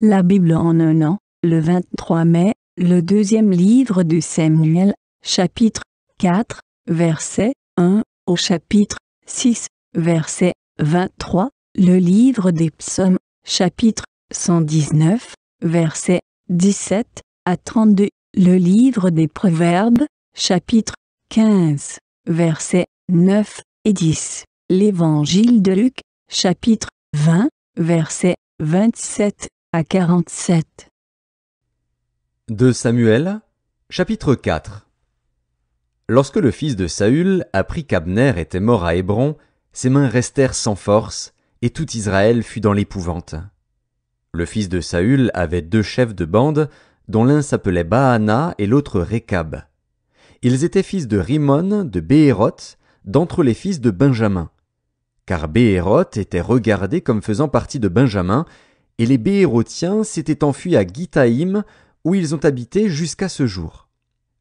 La Bible en un an, le 23 mai, le deuxième livre de Samuel, chapitre 4, verset 1, au chapitre 6, verset 23, le livre des psaumes, chapitre 119, verset 17 à 32, le livre des proverbes, chapitre 15, verset 9 et 10, l'évangile de Luc, chapitre 20, verset 27 à 47. De Samuel, chapitre 4 Lorsque le fils de Saül apprit qu'Abner était mort à Hébron, ses mains restèrent sans force, et tout Israël fut dans l'épouvante. Le fils de Saül avait deux chefs de bande, dont l'un s'appelait Baana et l'autre Rekab Ils étaient fils de Rimon, de Béhéroth, d'entre les fils de Benjamin. Car Béhéroth était regardé comme faisant partie de Benjamin, et les Béhérotiens s'étaient enfuis à Githaïm, où ils ont habité jusqu'à ce jour.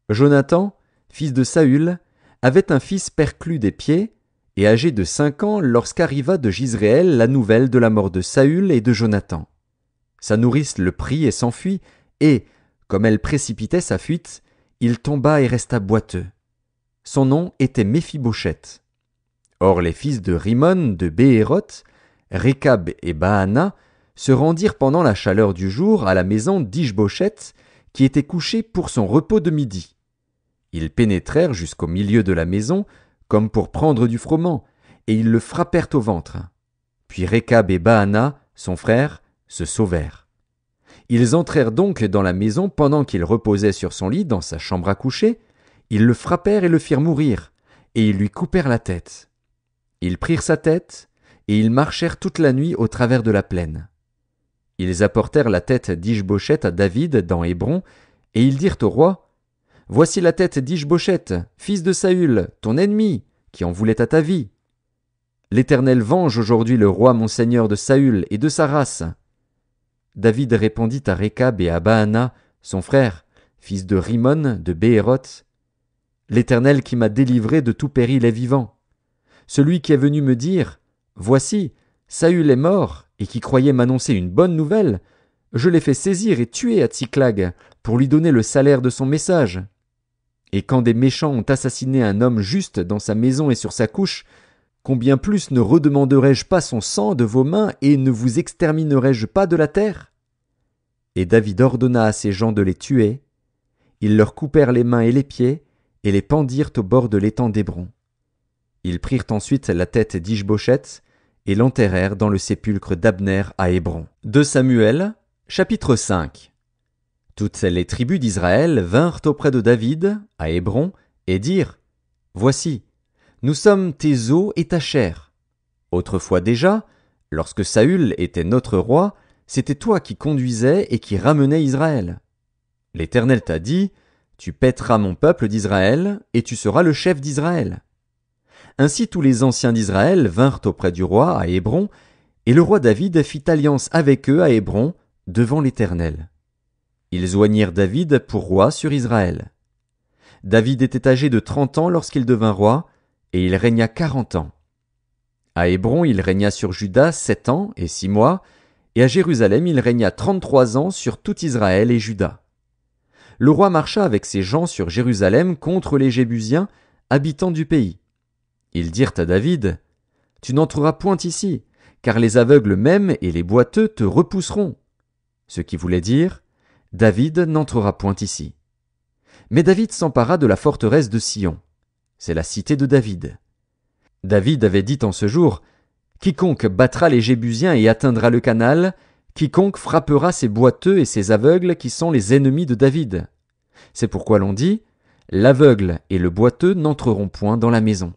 Jonathan, fils de Saül, avait un fils perclus des pieds, et âgé de cinq ans lorsqu'arriva de Gisréel la nouvelle de la mort de Saül et de Jonathan. Sa nourrice le prit et s'enfuit, et, comme elle précipitait sa fuite, il tomba et resta boiteux. Son nom était Méphibochette. Or les fils de Rimon, de Béhéroth, Récab et Baana, se rendirent pendant la chaleur du jour à la maison d'Ishbochette, qui était couchée pour son repos de midi. Ils pénétrèrent jusqu'au milieu de la maison, comme pour prendre du froment, et ils le frappèrent au ventre. Puis Rekab et Baana, son frère, se sauvèrent. Ils entrèrent donc dans la maison pendant qu'il reposait sur son lit dans sa chambre à coucher, ils le frappèrent et le firent mourir, et ils lui coupèrent la tête. Ils prirent sa tête, et ils marchèrent toute la nuit au travers de la plaine. Ils apportèrent la tête d'Ishbochette à David dans Hébron, et ils dirent au roi Voici la tête d'Ishbochette, fils de Saül, ton ennemi, qui en voulait à ta vie. L'Éternel venge aujourd'hui le roi mon seigneur de Saül et de sa race. David répondit à Rechab et à Baana, son frère, fils de Rimmon de Béhéroth L'Éternel qui m'a délivré de tout péril est vivant. Celui qui est venu me dire Voici, Saül est mort, et qui croyait m'annoncer une bonne nouvelle, je l'ai fait saisir et tuer à Tsiklag pour lui donner le salaire de son message. Et quand des méchants ont assassiné un homme juste dans sa maison et sur sa couche, combien plus ne redemanderai-je pas son sang de vos mains et ne vous exterminerai-je pas de la terre Et David ordonna à ses gens de les tuer. Ils leur coupèrent les mains et les pieds et les pendirent au bord de l'étang d'Hébron. Ils prirent ensuite la tête d'Ishbochette et l'enterrèrent dans le sépulcre d'Abner à Hébron. De Samuel, chapitre 5. Toutes les tribus d'Israël vinrent auprès de David, à Hébron, et dirent Voici, nous sommes tes os et ta chair. Autrefois déjà, lorsque Saül était notre roi, c'était toi qui conduisais et qui ramenais Israël. L'Éternel t'a dit, Tu pèteras mon peuple d'Israël, et tu seras le chef d'Israël. Ainsi tous les anciens d'Israël vinrent auprès du roi à Hébron, et le roi David fit alliance avec eux à Hébron devant l'Éternel. Ils oignirent David pour roi sur Israël. David était âgé de trente ans lorsqu'il devint roi, et il régna quarante ans. À Hébron, il régna sur Juda sept ans et six mois, et à Jérusalem, il régna trente-trois ans sur tout Israël et Juda. Le roi marcha avec ses gens sur Jérusalem contre les Jébusiens, habitants du pays. Ils dirent à David, Tu n'entreras point ici, car les aveugles mêmes et les boiteux te repousseront. Ce qui voulait dire, David n'entrera point ici. Mais David s'empara de la forteresse de Sion. C'est la cité de David. David avait dit en ce jour, Quiconque battra les Jébusiens et atteindra le canal, quiconque frappera ces boiteux et ces aveugles qui sont les ennemis de David. C'est pourquoi l'on dit, L'aveugle et le boiteux n'entreront point dans la maison.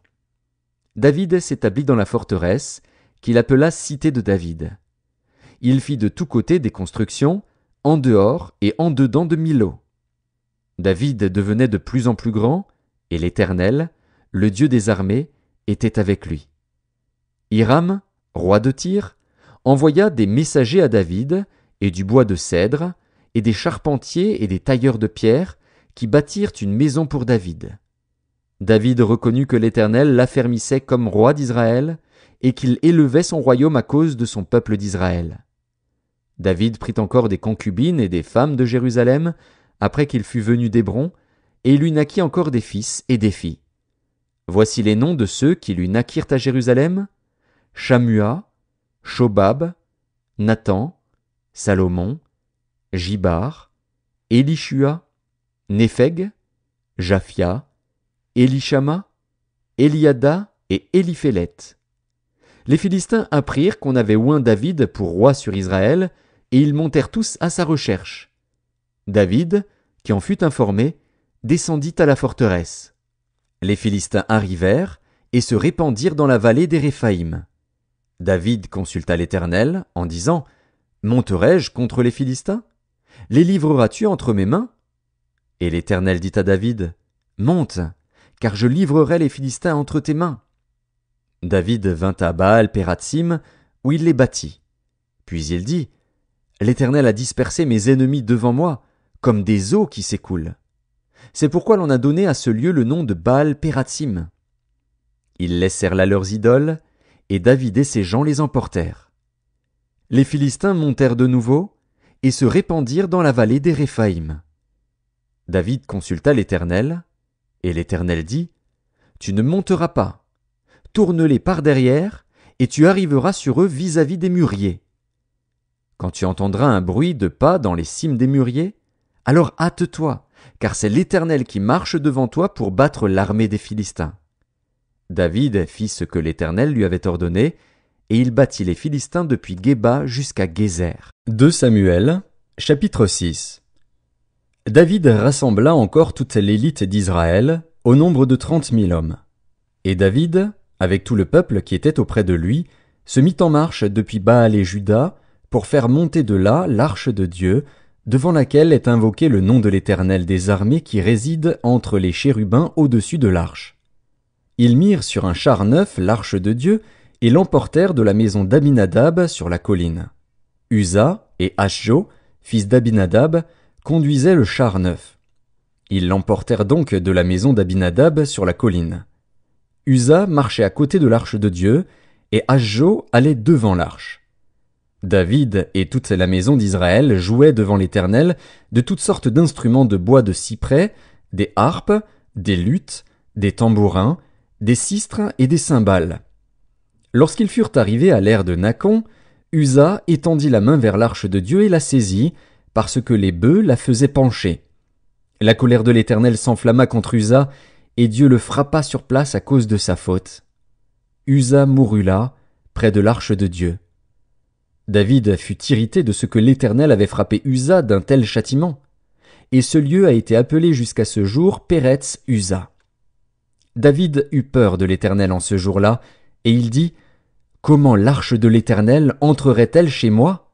David s'établit dans la forteresse, qu'il appela Cité de David. Il fit de tous côtés des constructions, en dehors et en dedans de Milo. David devenait de plus en plus grand, et l'Éternel, le Dieu des armées, était avec lui. Hiram, roi de Tyr, envoya des messagers à David, et du bois de cèdre, et des charpentiers et des tailleurs de pierre, qui bâtirent une maison pour David. David reconnut que l'Éternel l'affermissait comme roi d'Israël, et qu'il élevait son royaume à cause de son peuple d'Israël. David prit encore des concubines et des femmes de Jérusalem, après qu'il fut venu d'Hébron, et lui naquit encore des fils et des filles. Voici les noms de ceux qui lui naquirent à Jérusalem Chamua, Shobab, Nathan, Salomon, Gibar, Elishua, Népheg, Japhia, Elishama, Eliada et Eliphélet. Les Philistins apprirent qu'on avait oint David pour roi sur Israël, et ils montèrent tous à sa recherche. David, qui en fut informé, descendit à la forteresse. Les Philistins arrivèrent et se répandirent dans la vallée des Réphaïm. David consulta l'Éternel en disant Monterai-je contre les Philistins Les livreras-tu entre mes mains Et l'Éternel dit à David Monte, car je livrerai les Philistins entre tes mains. David vint à Baal Peratzim, où il les bâtit. Puis il dit. L'Éternel a dispersé mes ennemis devant moi, comme des eaux qui s'écoulent. C'est pourquoi l'on a donné à ce lieu le nom de Baal Peratzim. Ils laissèrent là leurs idoles, et David et ses gens les emportèrent. Les Philistins montèrent de nouveau, et se répandirent dans la vallée des Réphaïm. David consulta l'Éternel, et l'Éternel dit, Tu ne monteras pas, tourne-les par derrière, et tu arriveras sur eux vis-à-vis des mûriers. Quand tu entendras un bruit de pas dans les cimes des mûriers, alors hâte-toi, car c'est l'Éternel qui marche devant toi pour battre l'armée des Philistins. David fit ce que l'Éternel lui avait ordonné, et il battit les Philistins depuis Géba jusqu'à Gézer. Samuel, chapitre 6 David rassembla encore toute l'élite d'Israël, au nombre de trente mille hommes. Et David, avec tout le peuple qui était auprès de lui, se mit en marche depuis Baal et Juda, pour faire monter de là l'arche de Dieu, devant laquelle est invoqué le nom de l'Éternel des armées qui réside entre les chérubins au-dessus de l'arche. Ils mirent sur un char neuf l'arche de Dieu, et l'emportèrent de la maison d'Abinadab sur la colline. Uza et Ashjo, fils d'Abinadab, conduisait le char neuf. Ils l'emportèrent donc de la maison d'Abinadab sur la colline. Usa marchait à côté de l'arche de Dieu, et Asjo allait devant l'arche. David et toute la maison d'Israël jouaient devant l'Éternel de toutes sortes d'instruments de bois de cyprès, des harpes, des luttes, des tambourins, des sistres et des cymbales. Lorsqu'ils furent arrivés à l'ère de Nacon, Usa étendit la main vers l'arche de Dieu et la saisit, parce que les bœufs la faisaient pencher. La colère de l'Éternel s'enflamma contre Usa, et Dieu le frappa sur place à cause de sa faute. Usa mourut là, près de l'arche de Dieu. David fut irrité de ce que l'Éternel avait frappé Usa d'un tel châtiment, et ce lieu a été appelé jusqu'à ce jour Péretz Usa. David eut peur de l'Éternel en ce jour-là, et il dit Comment l'arche de l'Éternel entrerait-elle chez moi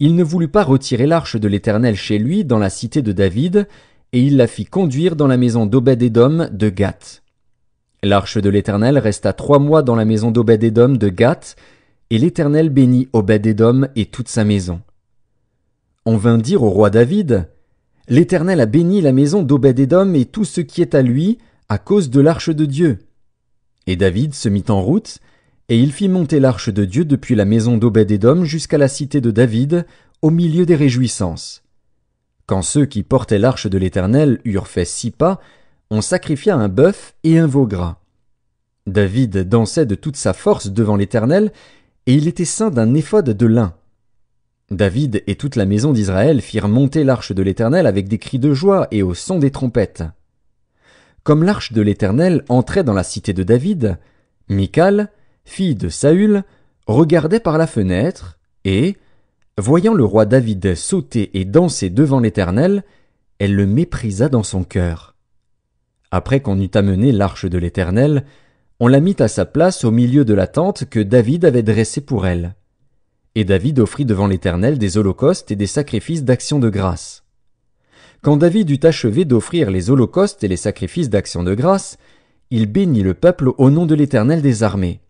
il ne voulut pas retirer l'arche de l'Éternel chez lui dans la cité de David, et il la fit conduire dans la maison dobed edom de Gath. L'arche de l'Éternel resta trois mois dans la maison dobed edom de Gath, et l'Éternel bénit obed edom et toute sa maison. On vint dire au roi David, L'Éternel a béni la maison dobed edom et tout ce qui est à lui, à cause de l'arche de Dieu. Et David se mit en route, et il fit monter l'arche de Dieu depuis la maison dobed edom jusqu'à la cité de David, au milieu des réjouissances. Quand ceux qui portaient l'arche de l'Éternel eurent fait six pas, on sacrifia un bœuf et un veau gras. David dansait de toute sa force devant l'Éternel, et il était saint d'un éphod de lin. David et toute la maison d'Israël firent monter l'arche de l'Éternel avec des cris de joie et au son des trompettes. Comme l'arche de l'Éternel entrait dans la cité de David, Michal, fille de Saül, regardait par la fenêtre, et, voyant le roi David sauter et danser devant l'Éternel, elle le méprisa dans son cœur. Après qu'on eut amené l'arche de l'Éternel, on la mit à sa place au milieu de la tente que David avait dressée pour elle. Et David offrit devant l'Éternel des holocaustes et des sacrifices d'action de grâce. Quand David eut achevé d'offrir les holocaustes et les sacrifices d'action de grâce, il bénit le peuple au nom de l'Éternel des armées.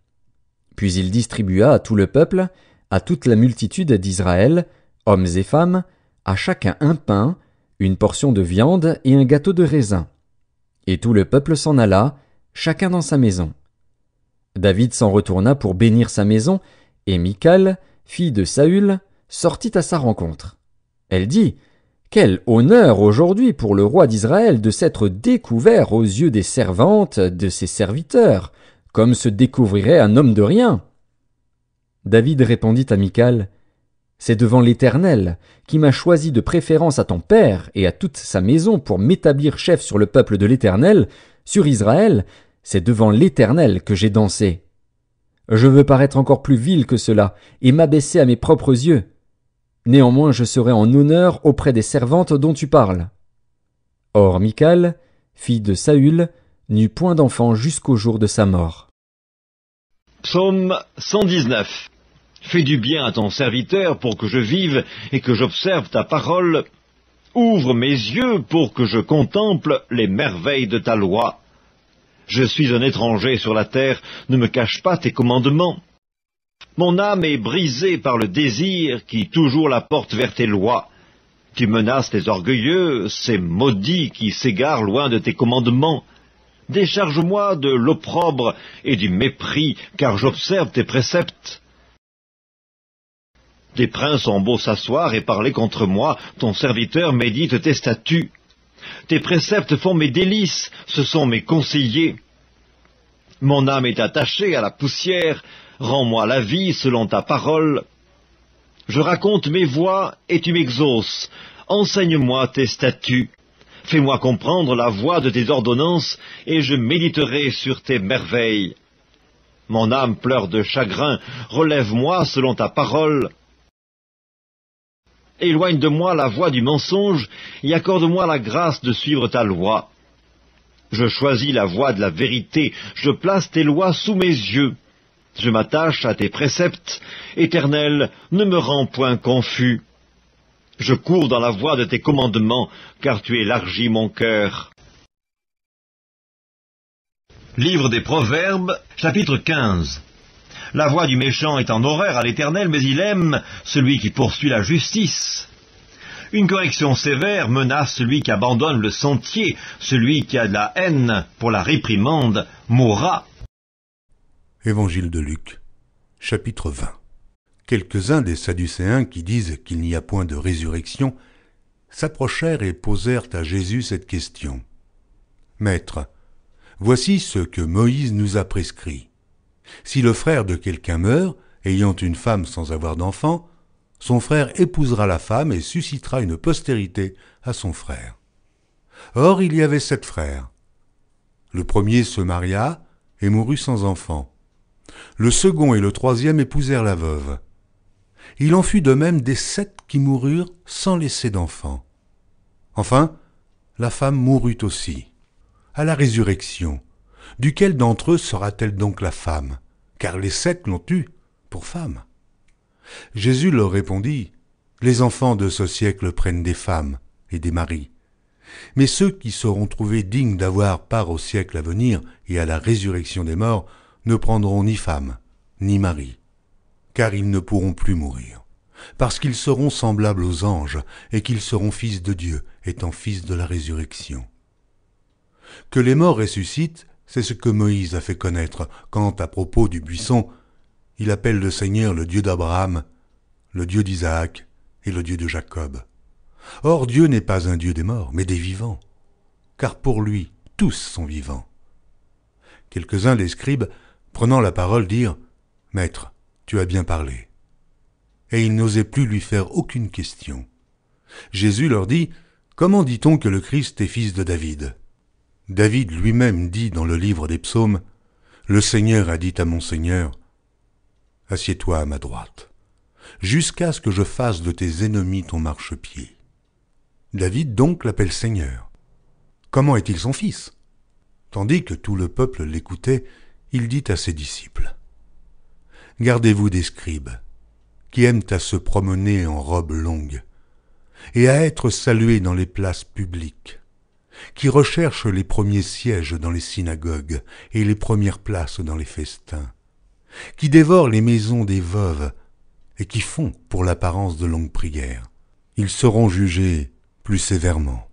Puis il distribua à tout le peuple, à toute la multitude d'Israël, hommes et femmes, à chacun un pain, une portion de viande et un gâteau de raisin. Et tout le peuple s'en alla, chacun dans sa maison. David s'en retourna pour bénir sa maison, et Michal, fille de Saül, sortit à sa rencontre. Elle dit Quel honneur aujourd'hui pour le roi d'Israël de s'être découvert aux yeux des servantes de ses serviteurs, comme se découvrirait un homme de rien. David répondit à Michal. C'est devant l'Éternel, qui m'a choisi de préférence à ton père et à toute sa maison pour m'établir chef sur le peuple de l'Éternel, sur Israël, c'est devant l'Éternel que j'ai dansé. Je veux paraître encore plus vil que cela, et m'abaisser à mes propres yeux. Néanmoins je serai en honneur auprès des servantes dont tu parles. Or Michal, fille de Saül, n'eut point d'enfant jusqu'au jour de sa mort. Psaume 119 Fais du bien à ton serviteur pour que je vive et que j'observe ta parole. Ouvre mes yeux pour que je contemple les merveilles de ta loi. Je suis un étranger sur la terre, ne me cache pas tes commandements. Mon âme est brisée par le désir qui toujours la porte vers tes lois. Tu menaces les orgueilleux, ces maudits qui s'égarent loin de tes commandements. Décharge-moi de l'opprobre et du mépris, car j'observe tes préceptes. Tes princes ont beau s'asseoir et parler contre moi, ton serviteur médite tes statuts. Tes préceptes font mes délices, ce sont mes conseillers. Mon âme est attachée à la poussière, rends-moi la vie selon ta parole. Je raconte mes voies et tu m'exauces, enseigne-moi tes statuts. Fais-moi comprendre la voie de tes ordonnances, et je méditerai sur tes merveilles. Mon âme pleure de chagrin, relève-moi selon ta parole. Éloigne de moi la voie du mensonge, et accorde-moi la grâce de suivre ta loi. Je choisis la voie de la vérité, je place tes lois sous mes yeux. Je m'attache à tes préceptes. Éternel, ne me rends point confus. Je cours dans la voie de tes commandements, car tu élargis mon cœur. Livre des Proverbes, chapitre 15 La voix du méchant est en horreur à l'Éternel, mais il aime celui qui poursuit la justice. Une correction sévère menace celui qui abandonne le sentier, celui qui a de la haine pour la réprimande mourra. Évangile de Luc, chapitre 20 quelques-uns des Sadducéens qui disent qu'il n'y a point de résurrection s'approchèrent et posèrent à Jésus cette question. Maître, voici ce que Moïse nous a prescrit. Si le frère de quelqu'un meurt, ayant une femme sans avoir d'enfant, son frère épousera la femme et suscitera une postérité à son frère. Or il y avait sept frères. Le premier se maria et mourut sans enfant. Le second et le troisième épousèrent la veuve. Il en fut de même des sept qui moururent sans laisser d'enfants. Enfin, la femme mourut aussi. À la résurrection, duquel d'entre eux sera-t-elle donc la femme Car les sept l'ont eu pour femme. Jésus leur répondit, Les enfants de ce siècle prennent des femmes et des maris. Mais ceux qui seront trouvés dignes d'avoir part au siècle à venir et à la résurrection des morts ne prendront ni femme, ni mari car ils ne pourront plus mourir, parce qu'ils seront semblables aux anges, et qu'ils seront fils de Dieu, étant fils de la résurrection. Que les morts ressuscitent, c'est ce que Moïse a fait connaître quand, à propos du buisson, il appelle le Seigneur le Dieu d'Abraham, le Dieu d'Isaac et le Dieu de Jacob. Or Dieu n'est pas un Dieu des morts, mais des vivants, car pour lui tous sont vivants. Quelques-uns des scribes, prenant la parole, dirent Maître, tu as bien parlé. Et ils n'osaient plus lui faire aucune question. Jésus leur dit, Comment dit-on que le Christ est fils de David David lui-même dit dans le livre des psaumes, Le Seigneur a dit à mon Seigneur, Assieds-toi à ma droite, jusqu'à ce que je fasse de tes ennemis ton marchepied. David donc l'appelle Seigneur. Comment est-il son fils Tandis que tout le peuple l'écoutait, il dit à ses disciples, Gardez-vous des scribes, qui aiment à se promener en robe longue, et à être salués dans les places publiques, qui recherchent les premiers sièges dans les synagogues et les premières places dans les festins, qui dévorent les maisons des veuves et qui font pour l'apparence de longues prières. Ils seront jugés plus sévèrement.